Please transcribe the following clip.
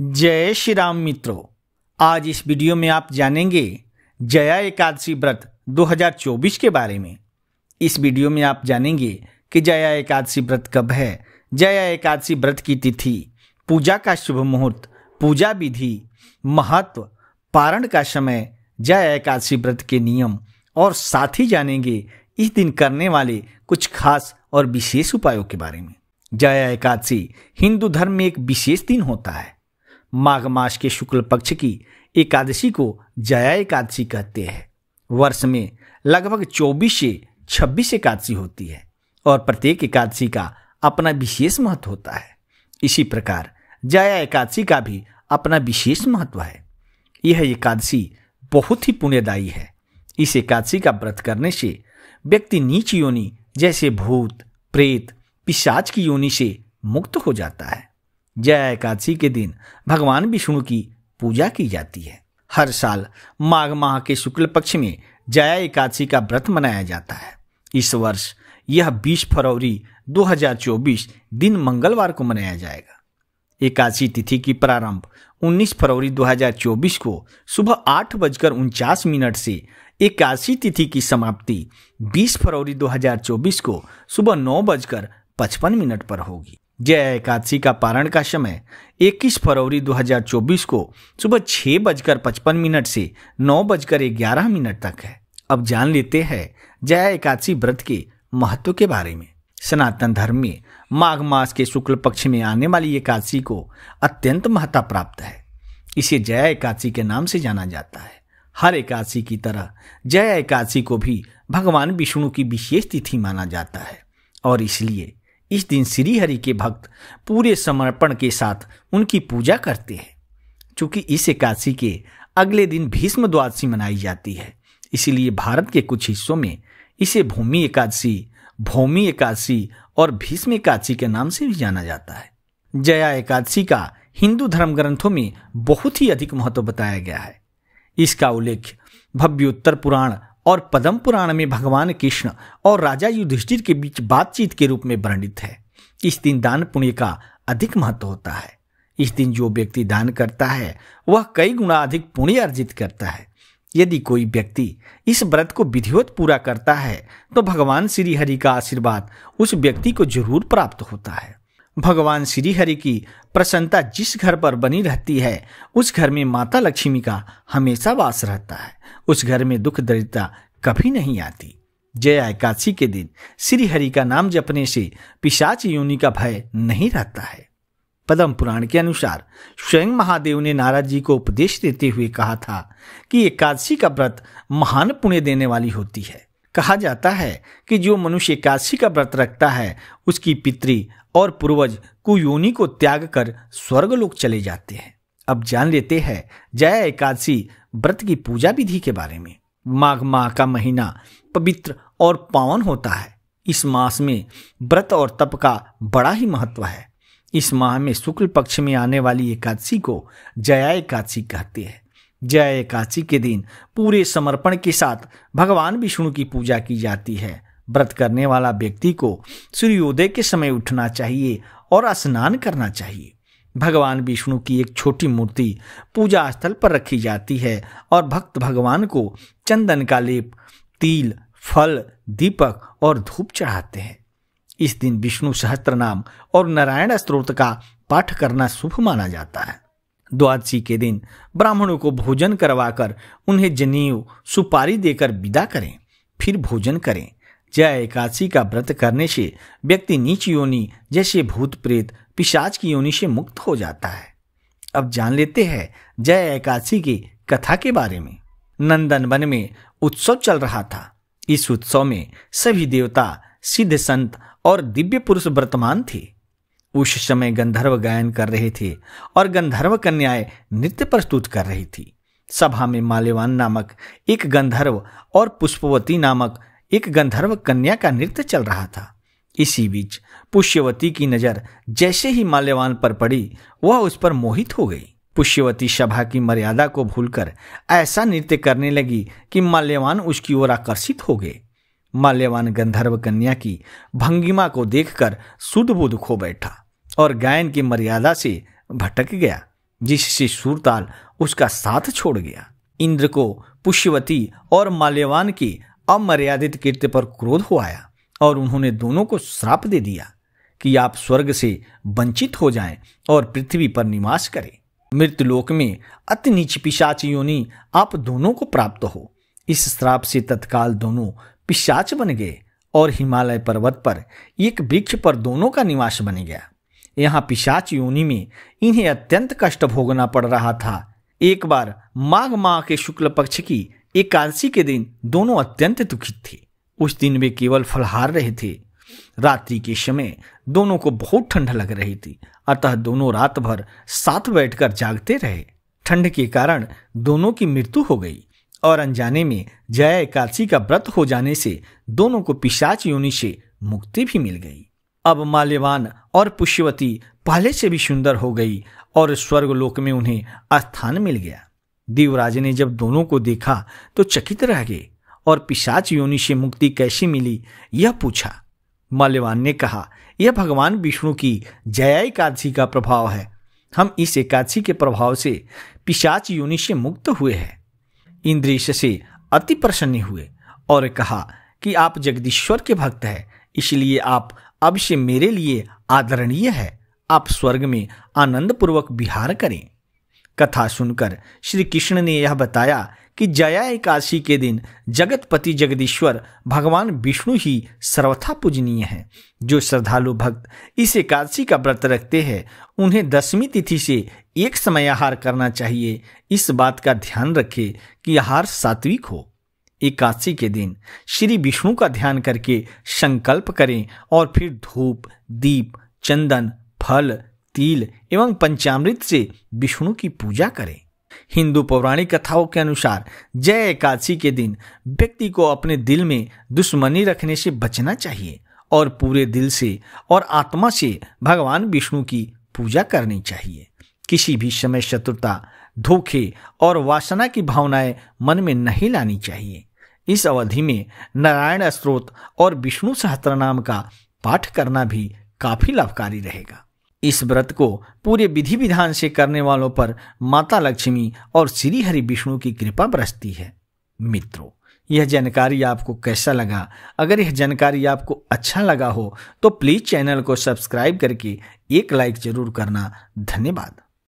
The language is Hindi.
जय श्री राम मित्रों आज इस वीडियो में आप जानेंगे जया एकादशी व्रत 2024 के बारे में इस वीडियो में आप जानेंगे कि जया एकादशी व्रत कब है जया एकादशी व्रत की तिथि पूजा का शुभ मुहूर्त पूजा विधि महत्व पारण का समय जया एकादशी व्रत के नियम और साथ ही जानेंगे इस दिन करने वाले कुछ खास और विशेष उपायों के बारे में जया एकादशी हिंदू धर्म में एक विशेष दिन होता है माघ मास के शुक्ल पक्ष की एकादशी को जया एकादशी कहते हैं वर्ष में लगभग 24 से 26 एकादशी होती है और प्रत्येक एकादशी का अपना विशेष महत्व होता है इसी प्रकार जया एकादशी का भी अपना विशेष महत्व है यह एकादशी बहुत ही पुण्यदायी है इस एकादशी का व्रत करने से व्यक्ति नीच योनि जैसे भूत प्रेत पिशाच की योनि से मुक्त हो जाता है जया एकादशी के दिन भगवान विष्णु की पूजा की जाती है हर साल माघ माह के शुक्ल पक्ष में जया एकादशी का व्रत मनाया जाता है इस वर्ष यह 20 फरवरी 2024 दिन मंगलवार को मनाया जाएगा एकादशी तिथि की प्रारंभ 19 फरवरी 2024 को सुबह आठ बजकर उनचास मिनट से एकादशी तिथि की समाप्ति 20 फरवरी 2024 को सुबह नौ बजकर पचपन मिनट पर होगी जय एकादशी का पारण का समय 21 फरवरी 2024 को सुबह छह बजकर पचपन मिनट से नौ बजकर ग्यारह मिनट तक है अब जान लेते हैं जय एकादशी व्रत के महत्व के बारे में सनातन धर्म में माघ मास के शुक्ल पक्ष में आने वाली एकादशी को अत्यंत महत्ता प्राप्त है इसे जया एकादशी के नाम से जाना जाता है हर एकादशी की तरह जया एकादशी को भी भगवान विष्णु की विशेष तिथि माना जाता है और इसलिए इस दिन श्रीहरि के भक्त पूरे समर्पण के साथ उनकी पूजा करते हैं चूंकि इस एकादशी के अगले दिन भीष्म द्वादशी मनाई जाती है इसीलिए भारत के कुछ हिस्सों में इसे भूमि एकादशी भूमि एकादशी और भीष्म एकादशी के नाम से भी जाना जाता है जया एकादशी का हिंदू धर्म ग्रंथों में बहुत ही अधिक महत्व बताया गया है इसका उल्लेख भव्योत्तर पुराण और पद्म पुराण में भगवान कृष्ण और राजा युधिष्ठिर के बीच बातचीत के रूप में वर्णित है इस दिन दान पुण्य का अधिक महत्व होता है इस दिन जो व्यक्ति दान करता है वह कई गुणा अधिक पुण्य अर्जित करता है यदि कोई व्यक्ति इस व्रत को विधिवत पूरा करता है तो भगवान श्री हरि का आशीर्वाद उस व्यक्ति को जरूर प्राप्त होता है भगवान श्रीहरि की प्रसन्नता जिस घर पर बनी रहती है उस घर में माता लक्ष्मी का हमेशा वास रहता है उस घर में दुख दरिद्रता कभी नहीं आती जय एकादशी के दिन श्री हरि का नाम जपने से पिशाच योनि का भय नहीं रहता है पदम पुराण के अनुसार स्वयं महादेव ने नाराज जी को उपदेश देते हुए कहा था कि एकादशी का व्रत महान पुण्य देने वाली होती है कहा जाता है कि जो मनुष्य एकादशी का व्रत रखता है उसकी पितरी और पूर्वज कुयोनि को त्याग कर स्वर्गलोक चले जाते हैं अब जान लेते हैं जया एकादशी व्रत की पूजा विधि के बारे में माघ माह का महीना पवित्र और पावन होता है इस मास में व्रत और तप का बड़ा ही महत्व है इस माह में शुक्ल पक्ष में आने वाली एकादशी को जया एकादशी कहते हैं जया एकादशी के दिन पूरे समर्पण के साथ भगवान विष्णु की पूजा की जाती है व्रत करने वाला व्यक्ति को सूर्योदय के समय उठना चाहिए और स्नान करना चाहिए भगवान विष्णु की एक छोटी मूर्ति पूजा स्थल पर रखी जाती है और भक्त भगवान को चंदन का लेप तिल फल दीपक और धूप चढ़ाते हैं इस दिन विष्णु सहस्त्र नाम और नारायण स्त्रोत का पाठ करना शुभ माना जाता है द्वादशी के दिन ब्राह्मणों को भोजन करवाकर उन्हें जनेऊ सुपारी देकर विदा करें फिर भोजन करें जया एकादशी का व्रत करने से व्यक्ति नीच योनि जैसे भूत प्रेत पिशाच की योनि से मुक्त हो जाता है अब जान लेते हैं जय एकादशी की कथा के बारे में नंदन वन में उत्सव चल रहा था इस उत्सव में सभी देवता सिद्ध संत और दिव्य पुरुष वर्तमान थे उस समय गंधर्व गायन कर रहे थे और गंधर्व कन्याएं नृत्य प्रस्तुत कर रही थी सभा में माल्यवान नामक एक गंधर्व और पुष्पवती नामक एक गंधर्व कन्या का नृत्य चल रहा था इसी बीच पुष्यवती की नजर जैसे ही माल्यवान पर पड़ी वह उस पर मोहित हो गई पुष्यवती सभा की मर्यादा को भूलकर ऐसा नृत्य करने लगी कि माल्यवान उसकी ओर आकर्षित हो गए माल्यवान गंधर्व कन्या की भंगिमा को देखकर सुध खो बैठा और गायन की मर्यादा से भटक गया जिससे सुरताल उसका साथ छोड़ गया इंद्र को पुष्यवती और माल्यवान की अमर्यादित कीर्ति पर क्रोध हो आया और उन्होंने दोनों को श्राप दे दिया कि आप स्वर्ग से वंचित हो जाएं और पृथ्वी पर निवास करें मृतलोक में अति नीच पिशाच योनि आप दोनों को प्राप्त हो इस श्राप से तत्काल दोनों पिशाच बन गए और हिमालय पर्वत पर एक वृक्ष पर दोनों का निवास बन गया यहाँ पिशाच योनि में इन्हें अत्यंत कष्ट भोगना पड़ रहा था एक बार माघ माह के शुक्ल पक्ष की एकादशी के दिन दोनों अत्यंत दुखित थे उस दिन वे केवल फलहार रहे थे रात्रि के समय दोनों को बहुत ठंड लग रही थी अतः दोनों रात भर साथ बैठकर जागते रहे ठंड के कारण दोनों की मृत्यु हो गई और अनजाने में जया एकादशी का व्रत हो जाने से दोनों को पिशाच योनि से मुक्ति भी मिल गई अब माल्यवान और पुष्यवती पहले से भी सुंदर हो गई और स्वर्गलोक में उन्हें स्थान मिल गया देवराज ने जब दोनों को देखा तो चकित रह गए और पिशाच योनि से मुक्ति कैसे मिली यह पूछा माल्यवान ने कहा यह भगवान विष्णु की जया एकादशी का प्रभाव है हम इस एकादशी के प्रभाव से पिशाच योनि से मुक्त हुए हैं इंद्रेश से अति प्रसन्न हुए और कहा कि आप जगदीश्वर के भक्त हैं इसलिए आप अब से मेरे लिए आदरणीय है आप स्वर्ग में आनंदपूर्वक विहार करें कथा सुनकर श्री कृष्ण ने यह बताया कि जया एकादशी के दिन जगतपति जगदीश्वर भगवान विष्णु ही सर्वथा पूजनीय हैं जो श्रद्धालु भक्त इस एकादशी का व्रत रखते हैं उन्हें दसवीं तिथि से एक समय आहार करना चाहिए इस बात का ध्यान रखें कि आहार सात्विक हो एकादशी के दिन श्री विष्णु का ध्यान करके संकल्प करें और फिर धूप दीप चंदन फल तिल एवं पंचामृत से विष्णु की पूजा करें हिंदू पौराणिक कथाओं के अनुसार जय एकादशी के दिन व्यक्ति को अपने दिल में दुश्मनी रखने से बचना चाहिए और पूरे दिल से और आत्मा से भगवान विष्णु की पूजा करनी चाहिए किसी भी समय शत्रुता धोखे और वासना की भावनाएं मन में नहीं लानी चाहिए इस अवधि में नारायण स्त्रोत और विष्णु नाम का पाठ करना भी काफी लाभकारी रहेगा इस व्रत को पूरे विधि विधान से करने वालों पर माता लक्ष्मी और श्री हरि विष्णु की कृपा बरसती है मित्रों यह जानकारी आपको कैसा लगा अगर यह जानकारी आपको अच्छा लगा हो तो प्लीज़ चैनल को सब्सक्राइब करके एक लाइक जरूर करना धन्यवाद